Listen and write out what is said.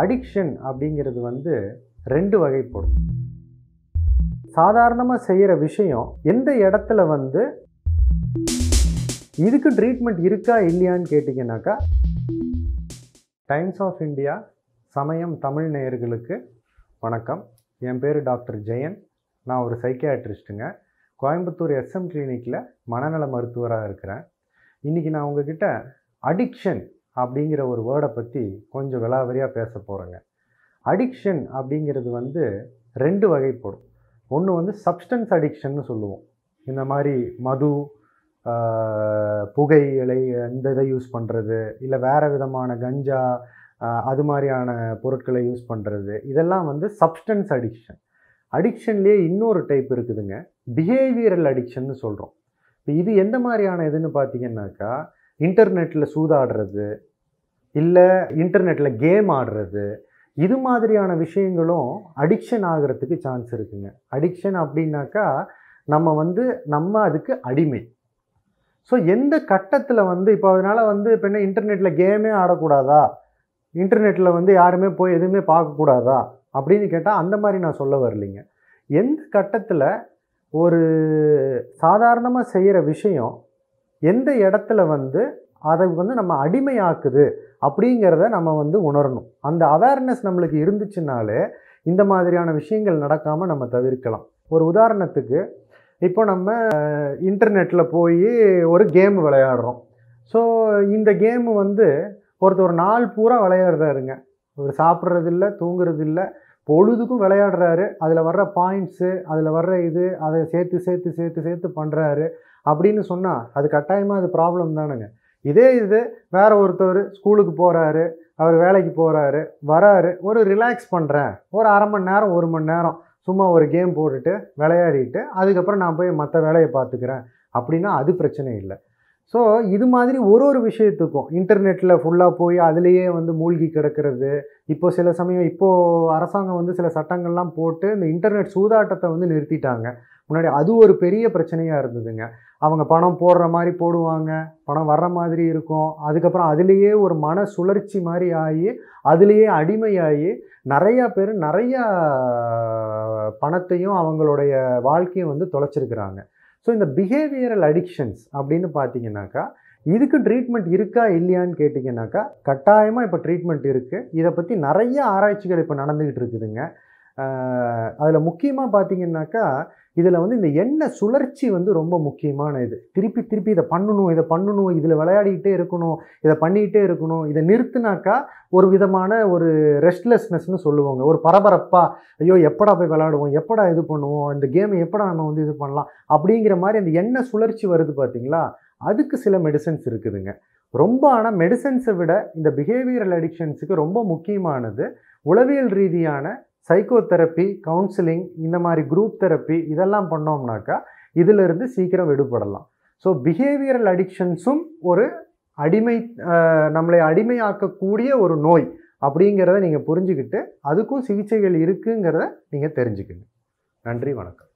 addiction அப்படிங்கிறது வந்து ரெண்டு வகைப்படும் சாதாரணமாக செய்கிற விஷயம் எந்த இடத்துல வந்து இதுக்கு ட்ரீட்மெண்ட் இருக்கா இல்லையான்னு கேட்டிங்கனாக்கா டைம்ஸ் ஆஃப் இந்தியா சமயம் தமிழ் நேயர்களுக்கு வணக்கம் என் பேர் டாக்டர் ஜெயன் நான் ஒரு சைக்கியாட்ரிஸ்ட்டுங்க கோயம்புத்தூர் எஸ்எம் கிளினிக்கில் மனநல மருத்துவராக இருக்கிறேன் இன்றைக்கி நான் உங்ககிட்ட அடிக்ஷன் அப்படிங்கிற ஒரு வேர்டை பற்றி கொஞ்சம் விலாவரியாக பேச போகிறேங்க அடிக்ஷன் அப்படிங்கிறது வந்து ரெண்டு வகைப்படும் ஒன்று வந்து சப்ஸ்டன்ஸ் அடிக்ஷன்னு சொல்லுவோம் இந்த மாதிரி மது இலை இந்த இதை யூஸ் பண்ணுறது இல்லை வேறு விதமான கஞ்சா அது மாதிரியான பொருட்களை யூஸ் பண்ணுறது இதெல்லாம் வந்து சப்ஸ்டன்ஸ் அடிக்ஷன் அடிக்ஷன்லேயே இன்னொரு டைப் இருக்குதுங்க பிஹேவியரல் அடிக்ஷன்னு சொல்கிறோம் இப்போ இது எந்த மாதிரியான இதுன்னு பார்த்தீங்கன்னாக்கா இன்டர்நெட்டில் சூதாடுறது இல்லை இன்டர்நெட்டில் கேம் ஆடுறது இது மாதிரியான விஷயங்களும் அடிக்ஷன் ஆகிறதுக்கு சான்ஸ் இருக்குங்க அடிக்ஷன் அப்படின்னாக்கா நம்ம வந்து நம்ம அதுக்கு அடிமை ஸோ எந்த கட்டத்தில் வந்து இப்போ அதனால் வந்து இப்போ என்ன இன்டர்நெட்டில் கேமே ஆடக்கூடாதா இன்டர்நெட்டில் வந்து யாருமே போய் எதுவுமே பார்க்கக்கூடாதா அப்படின்னு கேட்டால் அந்த மாதிரி நான் சொல்ல வரலைங்க எந்த கட்டத்தில் ஒரு சாதாரணமாக செய்கிற விஷயம் எந்த இடத்துல வந்து அதை வந்து நம்ம அடிமையாக்குது அப்படிங்கிறத நம்ம வந்து உணரணும் அந்த அவேர்னஸ் நம்மளுக்கு இருந்துச்சுனாலே இந்த மாதிரியான விஷயங்கள் நடக்காமல் நம்ம தவிர்க்கலாம் ஒரு உதாரணத்துக்கு இப்போ நம்ம இன்டர்நெட்டில் போய் ஒரு கேம் விளையாடுறோம் ஸோ இந்த கேம் வந்து ஒருத்தர் நாள் பூரா விளையாடுறாருங்க அவர் சாப்பிட்றதில்ல தூங்குறதில்ல பொழுதுக்கும் விளையாடுறாரு அதில் வர்ற பாயிண்ட்ஸு அதில் வர்ற இது அதை சேர்த்து சேர்த்து சேர்த்து சேர்த்து பண்ணுறாரு அப்படின்னு சொன்னால் அது கட்டாயமாக அது ப்ராப்ளம் தானுங்க இதே இது வேறு ஒருத்தர் ஸ்கூலுக்கு போகிறாரு அவர் வேலைக்கு போகிறாரு வராரு ஒரு ரிலாக்ஸ் பண்ணுறேன் ஒரு அரை மணி நேரம் ஒரு மணி நேரம் சும்மா ஒரு கேம் போட்டுட்டு விளையாடிட்டு அதுக்கப்புறம் நான் போய் மற்ற வேலையை பார்த்துக்கிறேன் அப்படின்னா அது பிரச்சனை இல்லை ஸோ இது மாதிரி ஒரு ஒரு விஷயத்துக்கும் இன்டர்நெட்டில் ஃபுல்லாக போய் அதுலேயே வந்து மூழ்கி கிடக்கிறது இப்போ சில சமயம் இப்போது அரசாங்கம் வந்து சில சட்டங்கள்லாம் போட்டு இந்த இன்டர்நெட் சூதாட்டத்தை வந்து நிறுத்திட்டாங்க முன்னாடி அது ஒரு பெரிய பிரச்சனையாக இருந்ததுங்க அவங்க பணம் போடுற மாதிரி போடுவாங்க பணம் வர்ற மாதிரி இருக்கும் அதுக்கப்புறம் அதுலேயே ஒரு மன சுழற்சி மாதிரி ஆகி அதுலேயே அடிமையாகி நிறையா பேர் நிறையா பணத்தையும் அவங்களுடைய வாழ்க்கையும் வந்து தொலைச்சிருக்கிறாங்க ஸோ இந்த பிஹேவியரல் அடிக்ஷன்ஸ் அப்படின்னு பார்த்தீங்கன்னாக்கா இதுக்கு ட்ரீட்மெண்ட் இருக்கா இல்லையான்னு கேட்டிங்கனாக்கா கட்டாயமாக இப்போ ட்ரீட்மெண்ட் இருக்குது இதை பற்றி நிறைய ஆராய்ச்சிகள் இப்போ நடந்துக்கிட்டு இருக்குதுங்க அதில் முக்கியமாக பார்த்தீங்கன்னாக்கா இதில் வந்து இந்த எண்ணெய் சுழற்சி வந்து ரொம்ப முக்கியமான இது திருப்பி திருப்பி இதை பண்ணணும் இதை பண்ணணும் இதில் விளையாடிக்கிட்டே இருக்கணும் இதை பண்ணிக்கிட்டே இருக்கணும் இதை நிறுத்துனாக்கா ஒரு விதமான ஒரு ரெஸ்ட்லெஸ்னஸ்னு சொல்லுவாங்க ஒரு பரபரப்பாக ஐயோ எப்படா போய் விளையாடுவோம் எப்படா இது பண்ணுவோம் இந்த கேமை எப்படா நம்ம வந்து இது பண்ணலாம் அப்படிங்கிற மாதிரி அந்த எண்ணெய் சுழற்சி வருது பார்த்திங்களா அதுக்கு சில மெடிசன்ஸ் இருக்குதுங்க ரொம்ப ஆனால் மெடிசன்ஸை விட இந்த பிஹேவியரல் அடிக்ஷன்ஸுக்கு ரொம்ப முக்கியமானது உளவியல் ரீதியான சைக்கோ தெரப்பி கவுன்சிலிங் இந்த மாதிரி குரூப் தெரப்பி இதெல்லாம் பண்ணோம்னாக்கா இதிலிருந்து சீக்கிரம் விடுபடலாம் ஸோ பிஹேவியரல் அடிக்ஷன்ஸும் ஒரு அடிமை நம்மளை அடிமையாக்கக்கூடிய ஒரு நோய் அப்படிங்கிறத நீங்கள் புரிஞ்சுக்கிட்டு அதுக்கும் சிகிச்சைகள் இருக்குங்கிறத நீங்கள் தெரிஞ்சுக்கணும் நன்றி வணக்கம்